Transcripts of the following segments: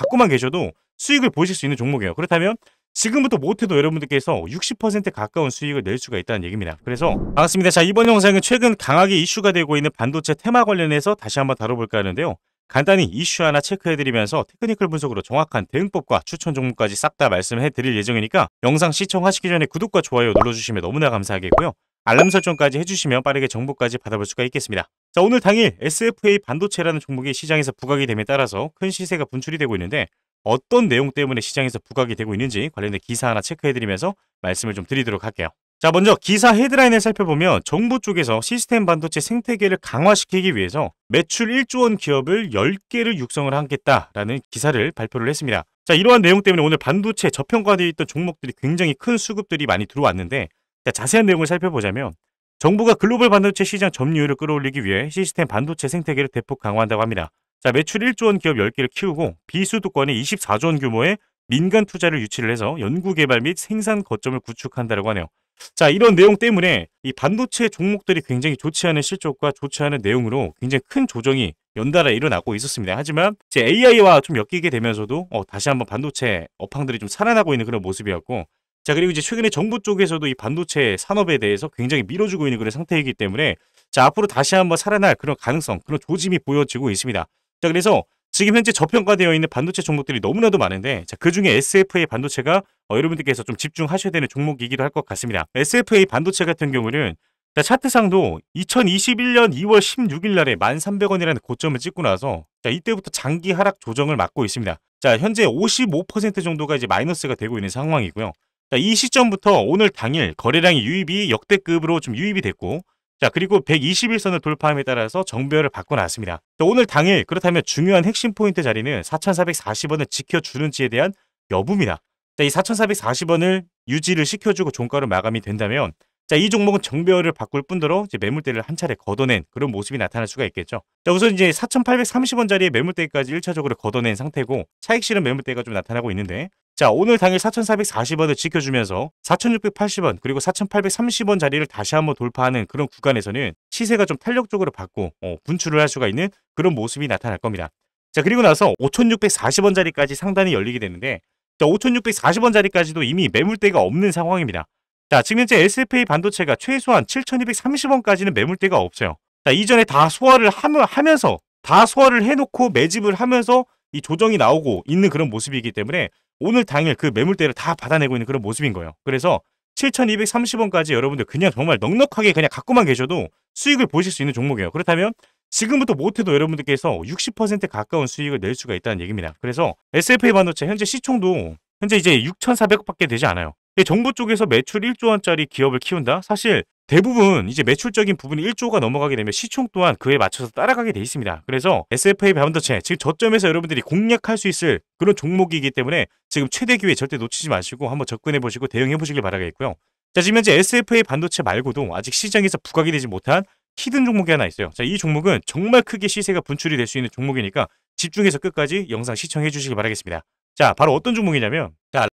갖고만 계셔도 수익을 보실 수 있는 종목이에요. 그렇다면 지금부터 못해도 여러분들께서 60% 가까운 수익을 낼 수가 있다는 얘기입니다. 그래서 반갑습니다. 자 이번 영상은 최근 강하게 이슈가 되고 있는 반도체 테마 관련해서 다시 한번 다뤄볼까 하는데요. 간단히 이슈 하나 체크해드리면서 테크니컬 분석으로 정확한 대응법과 추천 종목까지 싹 다 말씀해드릴 예정이니까 영상 시청하시기 전에 구독과 좋아요 눌러주시면 너무나 감사하겠고요. 알람 설정까지 해주시면 빠르게 정보까지 받아볼 수가 있겠습니다. 자 오늘 당일 SFA 반도체라는 종목이 시장에서 부각이 됨에 따라서 큰 시세가 분출이 되고 있는데 어떤 내용 때문에 시장에서 부각이 되고 있는지 관련된 기사 하나 체크해드리면서 말씀을 좀 드리도록 할게요. 자 먼저 기사 헤드라인을 살펴보면 정부 쪽에서 시스템 반도체 생태계를 강화시키기 위해서 매출 1조 원 기업을 10개를 육성을 하겠다라는 기사를 발표를 했습니다. 자 이러한 내용 때문에 오늘 반도체 저평가되어 있던 종목들이 굉장히 큰 수급들이 많이 들어왔는데 자, 자세한 내용을 살펴보자면 정부가 글로벌 반도체 시장 점유율을 끌어올리기 위해 시스템 반도체 생태계를 대폭 강화한다고 합니다. 자, 매출 1조 원 기업 10개를 키우고 비수도권에 24조 원 규모의 민간 투자를 유치를 해서 연구 개발 및 생산 거점을 구축한다고 하네요. 자, 이런 내용 때문에 이 반도체 종목들이 굉장히 좋지 않은 실적과 좋지 않은 내용으로 굉장히 큰 조정이 연달아 일어나고 있었습니다. 하지만 이제 AI와 좀 엮이게 되면서도 어, 다시 한번 반도체 업황들이 좀 살아나고 있는 그런 모습이었고 자 그리고 이제 최근에 정부 쪽에서도 이 반도체 산업에 대해서 굉장히 밀어주고 있는 그런 상태이기 때문에 자 앞으로 다시 한번 살아날 그런 가능성 그런 조짐이 보여지고 있습니다. 자 그래서 지금 현재 저평가되어 있는 반도체 종목들이 너무나도 많은데 자, 그중에 SFA 반도체가 어, 여러분들께서 좀 집중하셔야 되는 종목이기도 할 것 같습니다. SFA 반도체 같은 경우는 자, 차트상도 2021년 2월 16일 날에 1,300원이라는 고점을 찍고 나서 자, 이때부터 장기 하락 조정을 맞고 있습니다. 자, 현재 55% 정도가 이제 마이너스가 되고 있는 상황이고요. 이 시점부터 오늘 당일 거래량이 유입이 역대급으로 좀 유입이 됐고 자 그리고 121선을 돌파함에 따라서 정배열을 바꿔놨습니다. 오늘 당일 그렇다면 중요한 핵심 포인트 자리는 4,440원을 지켜주는지에 대한 여부입니다. 자, 이 4,440원을 유지를 시켜주고 종가로 마감이 된다면 자, 이 종목은 정배열을 바꿀 뿐더러 이제 매물대를 한 차례 걷어낸 그런 모습이 나타날 수가 있겠죠. 자, 우선 이제 4,830원짜리의 매물대까지 1차적으로 걷어낸 상태고 차익실은 매물대가 좀 나타나고 있는데 자 오늘 당일 4,440원을 지켜주면서 4,680원 그리고 4,830원 자리를 다시 한번 돌파하는 그런 구간에서는 시세가 좀 탄력적으로 받고 어, 분출을 할 수가 있는 그런 모습이 나타날 겁니다. 자 그리고 나서 5,640원 자리까지 상단이 열리게 되는데 자 5,640원 자리까지도 이미 매물대가 없는 상황입니다. 자 지금 현재 SFA 반도체가 최소한 7,230원까지는 매물대가 없어요. 자 이전에 다 소화를 하며, 하면서 다 소화를 해놓고 매집을 하면서 이 조정이 나오고 있는 그런 모습이기 때문에 오늘 당일 그 매물대를 다 받아내고 있는 그런 모습인 거예요. 그래서 7,230원까지 여러분들 그냥 정말 넉넉하게 그냥 갖고만 계셔도 수익을 보실 수 있는 종목이에요. 그렇다면 지금부터 못해도 여러분들께서 60% 가까운 수익을 낼 수가 있다는 얘기입니다. 그래서 SFA 반도체 현재 시총도 현재 이제 6,400억밖에 되지 않아요. 정부 쪽에서 매출 1조 원짜리 기업을 키운다? 사실 대부분 이제 매출적인 부분이 1조가 넘어가게 되면 시총 또한 그에 맞춰서 따라가게 돼 있습니다. 그래서 SFA 반도더체즉 저점에서 여러분들이 공략할 수 있을 그런 종목이기 때문에 지금 최대 기회 절대 놓치지 마시고 한번 접근해 보시고 대응해 보시길 바라겠고요. 자 지금 현재 SFA 반도체 말고도 아직 시장에서 부각이 되지 못한 히든 종목이 하나 있어요. 자 이 종목은 정말 크게 시세가 분출이 될 수 있는 종목이니까 집중해서 끝까지 영상 시청해 주시길 바라겠습니다. 자 바로 어떤 종목이냐면 자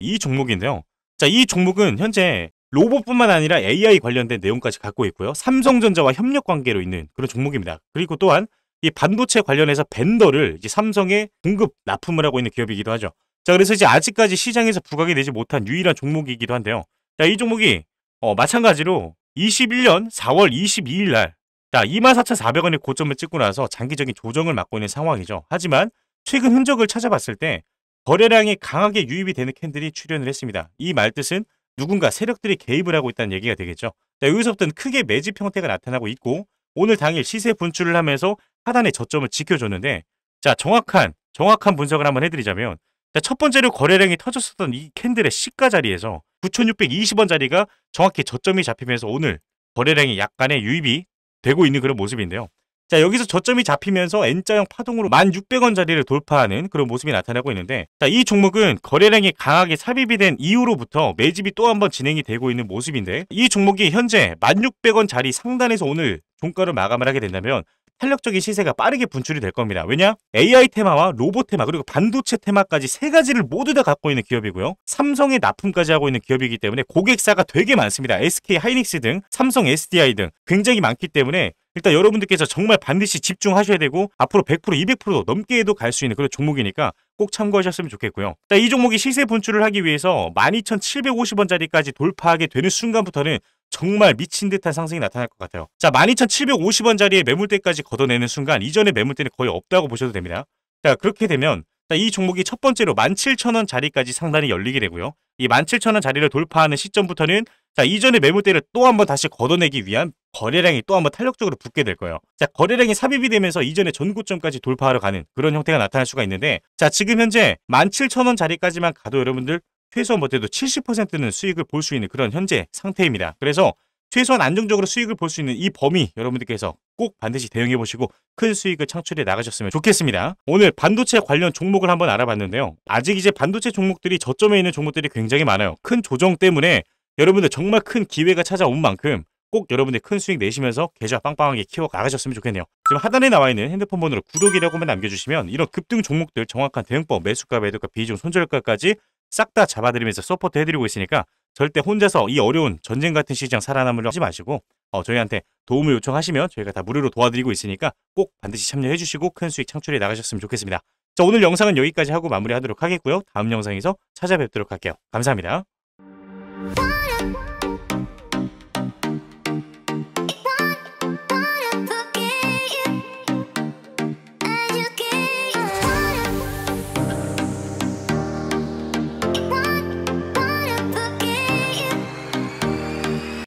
이 종목인데요. 자, 이 종목은 현재 로봇뿐만 아니라 AI 관련된 내용까지 갖고 있고요. 삼성전자와 협력 관계로 있는 그런 종목입니다. 그리고 또한 이 반도체 관련해서 벤더를 이제 삼성에 공급 납품을 하고 있는 기업이기도 하죠. 자, 그래서 이제 아직까지 시장에서 부각이 되지 못한 유일한 종목이기도 한데요. 자, 이 종목이 어, 마찬가지로 21년 4월 22일 날 24,400원의 고점을 찍고 나서 장기적인 조정을 맞고 있는 상황이죠. 하지만 최근 흔적을 찾아봤을 때 거래량이 강하게 유입이 되는 캔들이 출현을 했습니다. 이 말뜻은 누군가 세력들이 개입을 하고 있다는 얘기가 되겠죠. 자, 여기서부터는 크게 매집 형태가 나타나고 있고 오늘 당일 시세 분출을 하면서 하단의 저점을 지켜줬는데 자 정확한 정확한 분석을 한번 해드리자면 자, 첫 번째로 거래량이 터졌었던 이 캔들의 시가 자리에서 9,620원 자리가 정확히 저점이 잡히면서 오늘 거래량이 약간의 유입이 되고 있는 그런 모습인데요. 자 여기서 저점이 잡히면서 N자형 파동으로 1600원짜리를 돌파하는 그런 모습이 나타나고 있는데 자이 종목은 거래량이 강하게 삽입이 된 이후로부터 매집이 또 한번 진행이 되고 있는 모습인데 이 종목이 현재 1600원짜리 상단에서 오늘 종가를 마감을 하게 된다면 탄력적인 시세가 빠르게 분출이 될 겁니다. 왜냐? AI 테마와 로봇 테마 그리고 반도체 테마까지 세 가지를 모두 다 갖고 있는 기업이고요. 삼성의 납품까지 하고 있는 기업이기 때문에 고객사가 되게 많습니다. SK 하이닉스 등 삼성 SDI 등 굉장히 많기 때문에 일단 여러분들께서 정말 반드시 집중하셔야 되고 앞으로 100% 200%도 넘게도 해갈수 있는 그런 종목이니까 꼭 참고하셨으면 좋겠고요. 이 종목이 시세 분출을 하기 위해서 12,750원짜리까지 돌파하게 되는 순간부터는 정말 미친 듯한 상승이 나타날 것 같아요. 자, 12,750원 자리에 매물대까지 걷어내는 순간 이전의 매물대는 거의 없다고 보셔도 됩니다. 자, 그렇게 되면 이 종목이 첫 번째로 17,000원 자리까지 상단이 열리게 되고요. 이 17,000원 자리를 돌파하는 시점부터는 자, 이전의 매물대를 또 한 번 다시 걷어내기 위한 거래량이 또 한 번 탄력적으로 붙게 될 거예요. 자, 거래량이 삽입이 되면서 이전의 전고점까지 돌파하러 가는 그런 형태가 나타날 수가 있는데 자, 지금 현재 17,000원 자리까지만 가도 여러분들 최소한 못해도 70%는 수익을 볼 수 있는 그런 현재 상태입니다. 그래서 최소한 안정적으로 수익을 볼 수 있는 이 범위 여러분들께서 꼭 반드시 대응해 보시고 큰 수익을 창출해 나가셨으면 좋겠습니다. 오늘 반도체 관련 종목을 한번 알아봤는데요. 아직 이제 반도체 종목들이 저점에 있는 종목들이 굉장히 많아요. 큰 조정 때문에 여러분들 정말 큰 기회가 찾아온 만큼 꼭 여러분들 큰 수익 내시면서 계좌 빵빵하게 키워 나가셨으면 좋겠네요. 지금 하단에 나와 있는 핸드폰 번호로 구독이라고만 남겨주시면 이런 급등 종목들 정확한 대응법, 매수가, 매도가, 비중, 손절가까지 싹다 잡아드리면서 서포트 해드리고 있으니까 절대 혼자서 이 어려운 전쟁 같은 시장 살아남으려 하지 마시고 어, 저희한테 도움을 요청하시면 저희가 다 무료로 도와드리고 있으니까 꼭 반드시 참여해주시고 큰 수익 창출해 나가셨으면 좋겠습니다. 자 오늘 영상은 여기까지 하고 마무리하도록 하겠고요. 다음 영상에서 찾아뵙도록 할게요. 감사합니다.